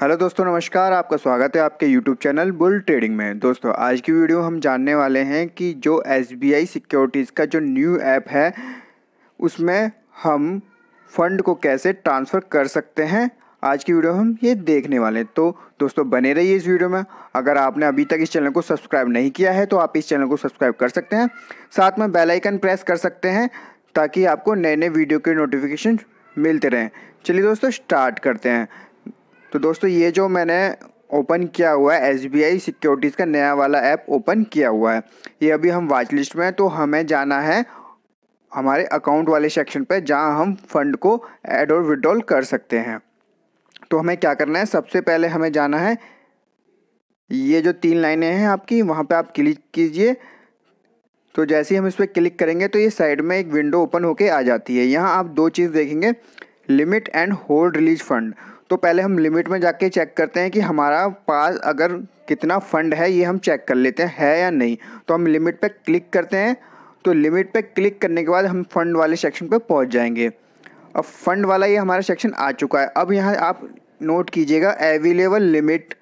hello दोस्तों नमस्कार आपका स्वागत है आपके यूट्यूब चैनल बुल ट्रेडिंग में दोस्तों आज की वीडियो हम जानने वाले हैं कि जो एस सिक्योरिटीज़ का जो न्यू ऐप है उसमें हम फंड को कैसे ट्रांसफ़र कर सकते हैं आज की वीडियो हम ये देखने वाले हैं तो दोस्तों बने रहिए इस वीडियो में अगर आपने अभी तक इस चैनल को सब्सक्राइब नहीं किया है तो आप इस चैनल को सब्सक्राइब कर सकते हैं साथ में बेल आइकन प्रेस कर सकते हैं ताकि आपको नए नए वीडियो के नोटिफिकेशन मिलते रहें चलिए दोस्तों स्टार्ट करते हैं तो दोस्तों ये जो मैंने ओपन किया हुआ है एस बी आई सिक्योरिटीज़ का नया वाला ऐप ओपन किया हुआ है ये अभी हम वाच लिस्ट में हैं तो हमें जाना है हमारे अकाउंट वाले सेक्शन पर जहाँ हम फंड को एड और विड्रॉल कर सकते हैं तो हमें क्या करना है सबसे पहले हमें जाना है ये जो तीन लाइनें हैं आपकी वहाँ पे आप क्लिक कीजिए तो जैसे ही हम इस पर क्लिक करेंगे तो ये साइड में एक विंडो ओपन होके आ जाती है यहाँ आप दो चीज़ देखेंगे limit and hold release fund तो पहले हम लिमिट में जाके चेक करते हैं कि हमारा पास अगर कितना फंड है ये हम चेक कर लेते हैं है या नहीं तो हम लिमिट पे क्लिक करते हैं तो लिमिट पे क्लिक करने के बाद हम फंड वाले सेक्शन पे पहुंच जाएंगे अब फंड वाला ये हमारा सेक्शन आ चुका है अब यहाँ आप नोट कीजिएगा available limit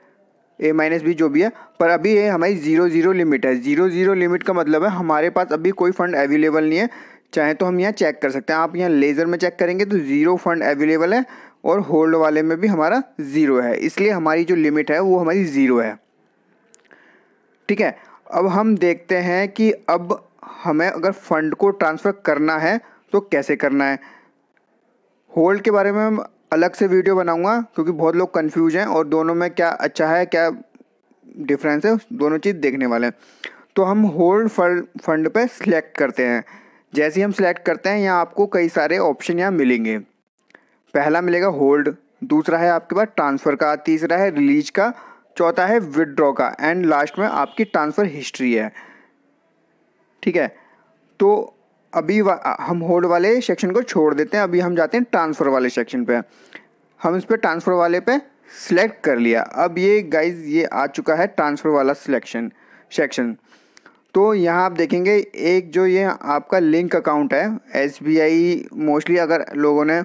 A minus B जो भी है पर अभी ये हमारी ज़ीरो ज़ीरो लिमिट है ज़ीरो ज़ीरो लिमिट का मतलब है हमारे पास अभी कोई फंड अवेलेबल नहीं है चाहे तो हम यहाँ चेक कर सकते हैं आप यहाँ लेज़र में चेक करेंगे तो ज़ीरो फंड अवेलेबल है और होल्ड वाले में भी हमारा ज़ीरो है इसलिए हमारी जो लिमिट है वो हमारी ज़ीरो है ठीक है अब हम देखते हैं कि अब हमें अगर फ़ंड को ट्रांसफ़र करना है तो कैसे करना है होल्ड के बारे में अलग से वीडियो बनाऊंगा क्योंकि बहुत लोग कंफ्यूज हैं और दोनों में क्या अच्छा है क्या डिफरेंस है दोनों चीज़ देखने वाले हैं तो हम होल्ड फंड पर सिलेक्ट करते हैं जैसे ही हम सिलेक्ट करते हैं यहाँ आपको कई सारे ऑप्शन यहाँ मिलेंगे पहला मिलेगा होल्ड दूसरा है आपके पास ट्रांसफ़र का तीसरा है रिलीज का चौथा है विदड्रॉ का एंड लास्ट में आपकी ट्रांसफ़र हिस्ट्री है ठीक है तो अभी हम होल्ड वाले सेक्शन को छोड़ देते हैं अभी हम जाते हैं ट्रांसफ़र वाले सेक्शन पे हम इस पर ट्रांसफ़र वाले पे सिलेक्ट कर लिया अब ये गाइज ये आ चुका है ट्रांसफ़र वाला सिलेक्शन सेक्शन तो यहाँ आप देखेंगे एक जो ये आपका लिंक अकाउंट है एस मोस्टली अगर लोगों ने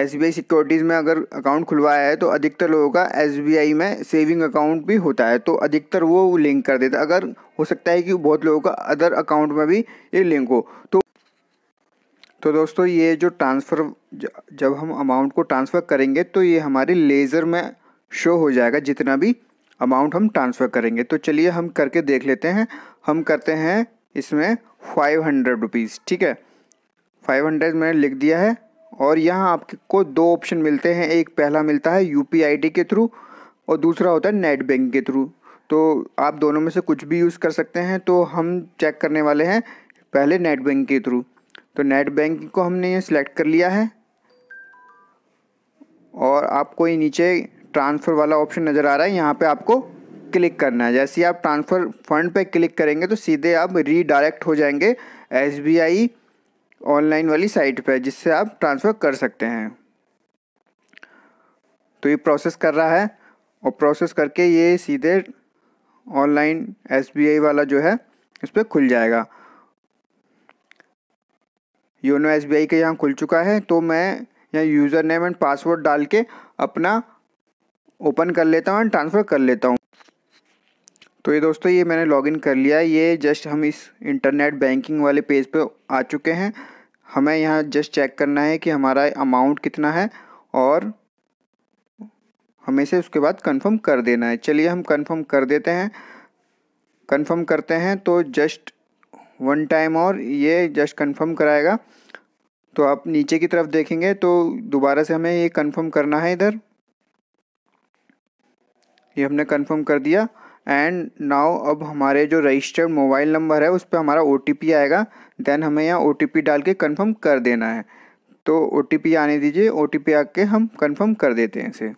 एस बी आई सिक्योरिटीज़ में अगर अकाउंट खुलवाया है तो अधिकतर लोगों का एस बी आई में सेविंग अकाउंट भी होता है तो अधिकतर वो लिंक कर देता है अगर हो सकता है कि बहुत लोगों का अदर अकाउंट में भी ये लिंक हो तो तो दोस्तों ये जो ट्रांसफ़र जब हम अमाउंट को ट्रांसफ़र करेंगे तो ये हमारे लेज़र में शो हो जाएगा जितना भी अमाउंट हम ट्रांसफ़र करेंगे तो चलिए हम करके देख लेते हैं हम करते हैं इसमें फाइव हंड्रेड रुपीज़ ठीक है फाइव हंड्रेड मैंने लिख दिया है और यहाँ आपको दो ऑप्शन मिलते हैं एक पहला मिलता है यू पी के थ्रू और दूसरा होता है नेट बैंक के थ्रू तो आप दोनों में से कुछ भी यूज़ कर सकते हैं तो हम चेक करने वाले हैं पहले नेट बैंक के थ्रू तो नेट बैंक को हमने ये सिलेक्ट कर लिया है और आपको ये नीचे ट्रांसफ़र वाला ऑप्शन नज़र आ रहा है यहाँ पे आपको क्लिक करना है जैसे आप ट्रांसफ़र फंड पे क्लिक करेंगे तो सीधे आप रीडायरेक्ट हो जाएंगे एस ऑनलाइन वाली साइट पर जिससे आप ट्रांसफ़र कर सकते हैं तो ये प्रोसेस कर रहा है और प्रोसेस करके ये सीधे ऑनलाइन एस वाला जो है इस पर खुल जाएगा योनो एस बी आई के यहाँ खुल चुका है तो मैं यहाँ यूज़र नेम एंड पासवर्ड डाल के अपना ओपन कर लेता हूँ एंड ट्रांसफ़र कर लेता हूँ तो ये दोस्तों ये मैंने लॉगिन कर लिया ये जस्ट हम इस इंटरनेट बैंकिंग वाले पेज पे आ चुके हैं हमें यहाँ जस्ट चेक करना है कि हमारा अमाउंट कितना है और हमें से उसके बाद कंफर्म कर देना है चलिए हम कंफर्म कर देते हैं कंफर्म करते हैं तो जस्ट वन टाइम और ये जस्ट कंफर्म कराएगा तो आप नीचे की तरफ देखेंगे तो दोबारा से हमें ये कन्फर्म करना है इधर ये हमने कन्फर्म कर दिया एंड नाउ अब हमारे जो रजिस्टर्ड मोबाइल नंबर है उस पर हमारा ओ आएगा देन हमें यहाँ ओ डाल के कन्फर्म कर देना है तो ओ आने दीजिए ओ टी पी आके हम कन्फर्म कर देते हैं इसे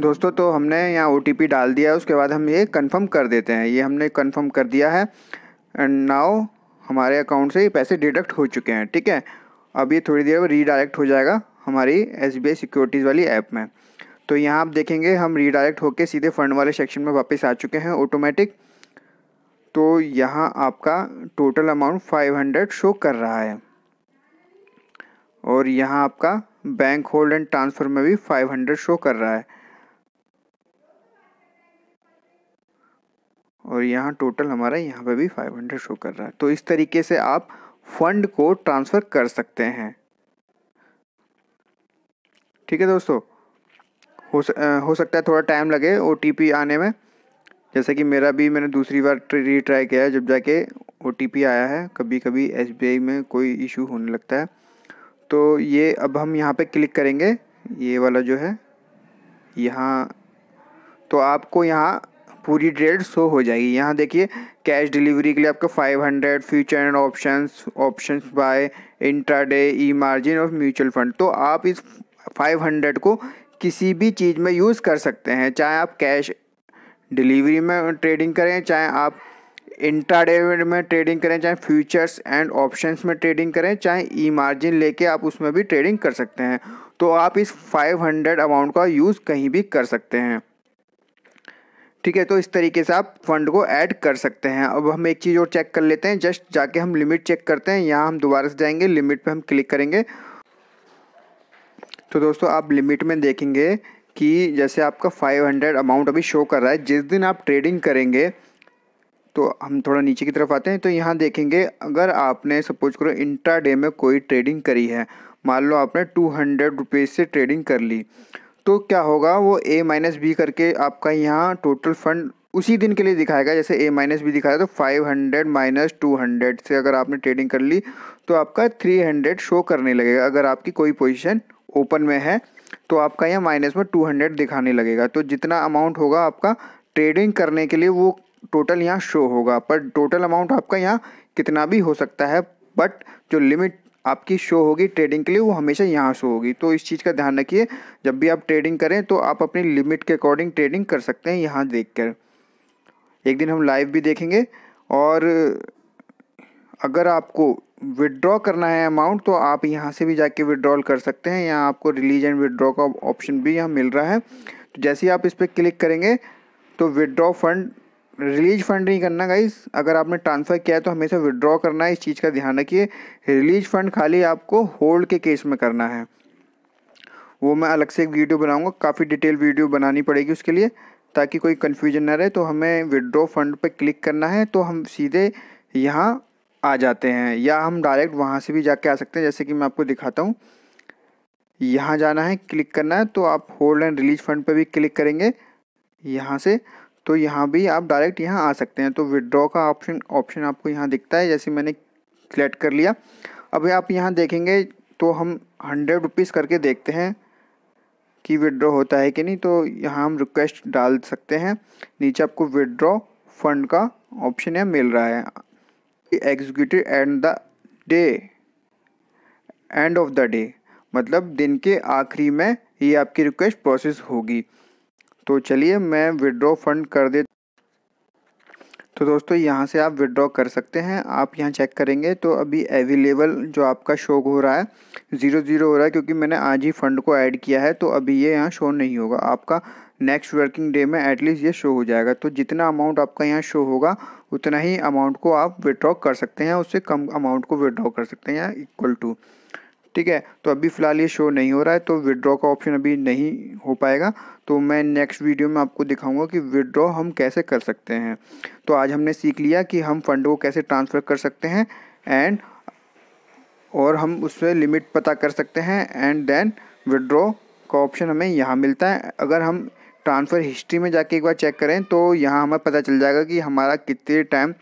दोस्तों तो हमने यहाँ ओ डाल दिया उसके बाद हम ये कन्फर्म कर देते हैं ये हमने कन्फर्म कर दिया है एंड नाउ हमारे अकाउंट से ये पैसे डिडक्ट हो चुके हैं ठीक है अब ये थोड़ी देर में रीडायरेक्ट हो जाएगा हमारी एस सिक्योरिटीज़ वाली ऐप में तो यहाँ आप देखेंगे हम रीडायरेक्ट होकर सीधे फंड वाले सेक्शन में वापस आ चुके हैं ऑटोमेटिक तो यहाँ आपका total amount five hundred show कर रहा है और यहाँ आपका बैंक होल्ड एंड ट्रांसफ़र में भी फाइव हंड्रेड शो कर रहा है और यहाँ टोटल हमारा यहाँ पे भी फाइव हंड्रेड शो कर रहा है तो इस तरीके से आप फंड को ट्रांसफ़र कर सकते हैं ठीक है दोस्तों हो हो सकता है थोड़ा टाइम लगे ओ आने में जैसे कि मेरा भी मैंने दूसरी बार ट्राई किया है जब जाके ओ आया है कभी कभी एस में कोई इशू होने लगता है तो ये अब हम यहाँ पे क्लिक करेंगे ये वाला जो है यहाँ तो आपको यहाँ पूरी ट्रेड शो हो जाएगी यहाँ देखिए कैश डिलीवरी के लिए आपको 500 future and options options buy intraday E margin और म्यूचुअल फंड तो आप इस 500 को किसी भी चीज़ में यूज़ कर सकते हैं चाहे आप कैश डिलीवरी में ट्रेडिंग करें चाहे आप इंट्राडे में ट्रेडिंग करें चाहे फ्यूचर्स एंड ऑप्शंस में ट्रेडिंग करें चाहे ई मार्जिन लेके आप उसमें भी ट्रेडिंग कर सकते हैं तो आप इस 500 अमाउंट का यूज़ कहीं भी कर सकते हैं ठीक है तो इस तरीके से आप फंड को ऐड कर सकते हैं अब हम एक चीज़ और चेक कर लेते हैं जस्ट जाके हम लिमिट चेक करते हैं यहाँ हम दोबारा से जाएंगे लिमिट पे हम क्लिक करेंगे तो दोस्तों आप लिमिट में देखेंगे कि जैसे आपका 500 अमाउंट अभी शो कर रहा है जिस दिन आप ट्रेडिंग करेंगे तो हम थोड़ा नीचे की तरफ आते हैं तो यहाँ देखेंगे अगर आपने सपोज करो इंट्रा डे में कोई ट्रेडिंग करी है मान लो आपने टू हंड्रेड रुपीज़ से ट्रेडिंग कर ली तो क्या होगा वो ए माइनस बी करके आपका यहाँ टोटल फंड उसी दिन के लिए दिखाएगा जैसे ए माइनस बी दिखाया तो five hundred minus two hundred से अगर आपने ट्रेडिंग कर ली तो आपका थ्री हंड्रेड शो करने लगेगा अगर आपकी कोई पोजीशन ओपन में है तो आपका यह माइनस में टू हंड्रेड दिखाने लगेगा तो जितना अमाउंट होगा आपका ट्रेडिंग करने के लिए वो टोटल यहाँ शो होगा पर टोटल अमाउंट आपका यहाँ कितना भी हो सकता है बट जो लिमिट आपकी शो होगी ट्रेडिंग के लिए वो हमेशा यहाँ शो होगी तो इस चीज़ का ध्यान रखिए जब भी आप ट्रेडिंग करें तो आप अपनी लिमिट के अकॉर्डिंग ट्रेडिंग कर सकते हैं यहाँ देख कर एक दिन हम लाइव भी देखेंगे और अगर आपको विड्रॉ करना है अमाउंट तो आप यहाँ से भी जाके विड्रॉल कर सकते हैं यहाँ आपको रिलीज एंड विड्रॉ का ऑप्शन भी यहाँ मिल रहा है तो जैसे ही आप इस पर क्लिक करेंगे तो विड्रॉ फंड रिलीज फंड नहीं करना गाइस अगर आपने ट्रांसफ़र किया है तो हमेशा विड्रॉ करना है इस चीज़ का ध्यान रखिए रिलीज फंड खाली आपको होल्ड के केस में करना है वो मैं अलग से एक वीडियो बनाऊंगा काफ़ी डिटेल वीडियो बनानी पड़ेगी उसके लिए ताकि कोई कन्फ्यूजन ना रहे तो हमें विड्रॉ फंड पर क्लिक करना है तो हम सीधे यहाँ आ जाते हैं या हम डायरेक्ट वहाँ से भी जाके आ सकते हैं जैसे कि मैं आपको दिखाता हूँ यहाँ जाना है क्लिक करना है तो आप होल्ड एंड रिलीज फंड पर भी क्लिक करेंगे यहाँ से तो यहाँ भी आप डायरेक्ट यहाँ आ सकते हैं तो विड्रॉ का ऑप्शन ऑप्शन आपको यहाँ दिखता है जैसे मैंने सेलेक्ट कर लिया अब आप यहाँ देखेंगे तो हम हंड्रेड रुपीज़ करके देखते हैं कि विड्रॉ होता है कि नहीं तो यहाँ हम रिक्वेस्ट डाल सकते हैं नीचे आपको विड्रॉ फंड का ऑप्शन यहाँ मिल रहा है executive and the day end of the day मतलब दिन के आखिरी में ये आपकी रिक्वेस्ट प्रोसेस होगी तो चलिए मैं विड्रॉ फंड कर दे तो दोस्तों यहाँ से आप विड्रॉ कर सकते हैं आप यहाँ चेक करेंगे तो अभी अवेलेबल जो आपका शो हो रहा है ज़ीरो ज़ीरो हो रहा है क्योंकि मैंने आज ही फ़ंड को ऐड किया है तो अभी ये यहाँ शो नहीं होगा आपका नेक्स्ट वर्किंग डे में एटलीस्ट ये शो हो जाएगा तो जितना अमाउंट आपका यहाँ शो होगा उतना ही अमाउंट को आप विड्रॉ कर सकते हैं उससे कम अमाउंट को विड्रॉ कर सकते हैं इक्वल टू ठीक है तो अभी फ़िलहाल ये शो नहीं हो रहा है तो विड्रॉ का ऑप्शन अभी नहीं हो पाएगा तो मैं नेक्स्ट वीडियो में आपको दिखाऊंगा कि विड्रॉ हम कैसे कर सकते हैं तो आज हमने सीख लिया कि हम फंड को कैसे ट्रांसफ़र कर सकते हैं एंड और हम उससे लिमिट पता कर सकते हैं एंड देन विड्रॉ का ऑप्शन हमें यहाँ मिलता है अगर हम ट्रांसफ़र हिस्ट्री में जाके एक बार चेक करें तो यहाँ हमें पता चल जाएगा कि हमारा कितने टाइम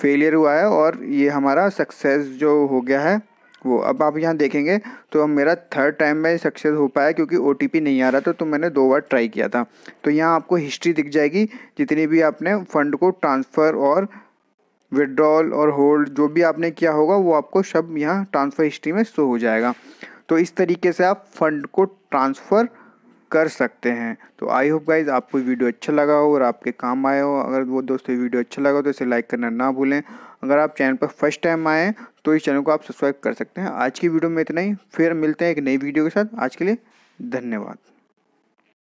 फेलियर हुआ है और ये हमारा सक्सेस जो हो गया है वो अब आप यहाँ देखेंगे तो मेरा थर्ड टाइम में सक्सेस हो पाया क्योंकि ओ नहीं आ रहा था तो मैंने दो बार ट्राई किया था तो यहाँ आपको हिस्ट्री दिख जाएगी जितनी भी आपने फ़ंड को ट्रांसफ़र और विड्रॉल और होल्ड जो भी आपने किया होगा वो आपको सब यहाँ ट्रांसफ़र हिस्ट्री में शो हो जाएगा तो इस तरीके से आप फंड को ट्रांसफ़र कर सकते हैं तो आई होप गाइज आपको वीडियो अच्छा लगा हो और आपके काम आया हो अगर वो दोस्तों वीडियो अच्छा लगा हो तो इसे लाइक करना ना भूलें अगर आप चैनल पर फर्स्ट टाइम आएँ तो इस चैनल को आप सब्सक्राइब कर सकते हैं आज की वीडियो में इतना ही फिर मिलते हैं एक नई वीडियो के साथ आज के लिए धन्यवाद